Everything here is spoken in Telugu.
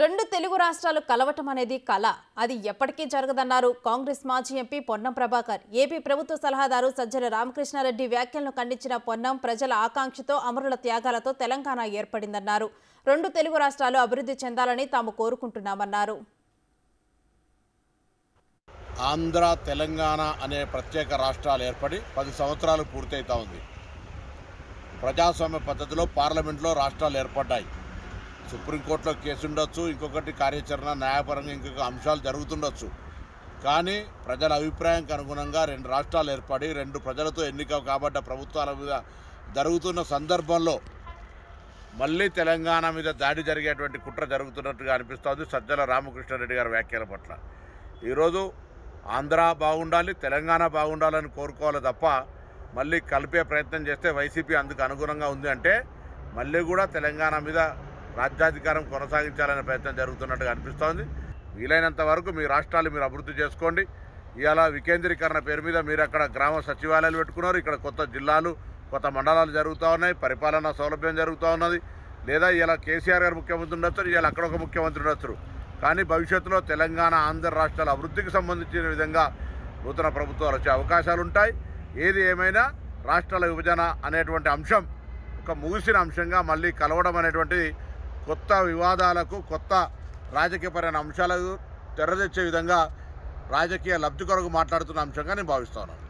రెండు తెలుగు రాష్ట్రాలు కలవటం అనేది కళ అది ఎప్పటికీ జరగదన్నారు కాంగ్రెస్ మాజీ ఎంపీ పొన్నం ప్రభాకర్ ఏపీ ప్రభుత్వ సలహాదారు సజ్జల రామకృష్ణారెడ్డి వ్యాఖ్యలను ఖండించిన పొన్నం ప్రజల ఆకాంక్షతో అమరుల త్యాగాలతో తెలంగాణ ఏర్పడిందన్నారు రెండు తెలుగు రాష్ట్రాలు అభివృద్ధి చెందాలని తాము కోరుకుంటున్నామన్నారు ఆంధ్ర తెలంగాణ అనే ప్రత్యేక రాష్ట్రాలు ఏర్పడి పది సంవత్సరాలు పూర్తయితా ఉంది ప్రజాస్వామ్య పద్ధతిలో పార్లమెంట్లో రాష్ట్రాలు ఏర్పడ్డాయి సుప్రీంకోర్టులో కేసు ఉండొచ్చు ఇంకొకటి కార్యాచరణ న్యాయపరంగా ఇంకొక అంశాలు జరుగుతుండొచ్చు కానీ ప్రజల అభిప్రాయానికి అనుగుణంగా రెండు రాష్ట్రాలు ఏర్పడి రెండు ప్రజలతో ఎన్నిక కాబట్ట ప్రభుత్వాల మీద జరుగుతున్న సందర్భంలో మళ్ళీ తెలంగాణ మీద దాడి జరిగేటువంటి కుట్ర జరుగుతున్నట్టుగా అనిపిస్తోంది సజ్జల రామకృష్ణారెడ్డి గారి వ్యాఖ్యల పట్ల ఈరోజు ఆంధ్ర బాగుండాలి తెలంగాణ బాగుండాలని కోరుకోవాలి తప్ప మళ్ళీ కలిపే ప్రయత్నం చేస్తే వైసీపీ అందుకు అనుగుణంగా ఉంది అంటే మళ్ళీ కూడా తెలంగాణ మీద రాజ్యాధికారం కొనసాగించాలనే ప్రయత్నం జరుగుతున్నట్టుగా అనిపిస్తోంది వీలైనంత వరకు మీ రాష్ట్రాలు మీరు అభివృద్ధి చేసుకోండి ఇవాళ వికేంద్రీకరణ పేరు మీద మీరు అక్కడ గ్రామ సచివాలయాలు పెట్టుకున్నారు ఇక్కడ కొత్త జిల్లాలు కొత్త మండలాలు జరుగుతూ ఉన్నాయి పరిపాలనా సౌలభ్యం జరుగుతూ ఉన్నది లేదా ఇలా కేసీఆర్ గారు ముఖ్యమంత్రి ఉండొచ్చు ఇలా అక్కడ ఒక ముఖ్యమంత్రి ఉండొచ్చు కానీ భవిష్యత్తులో తెలంగాణ ఆంధ్ర రాష్ట్రాల అభివృద్ధికి సంబంధించిన విధంగా నూతన ప్రభుత్వాలు వచ్చే అవకాశాలు ఉంటాయి ఏది ఏమైనా రాష్ట్రాల విభజన అనేటువంటి అంశం ఒక ముగిసిన అంశంగా మళ్ళీ కలవడం అనేటువంటి కొత్త వివాదాలకు కొత్త రాజకీయపరమైన అంశాలకు తెరదెచ్చే విధంగా రాజకీయ లబ్ధి కొరకు మాట్లాడుతున్న అంశంగా నేను భావిస్తాను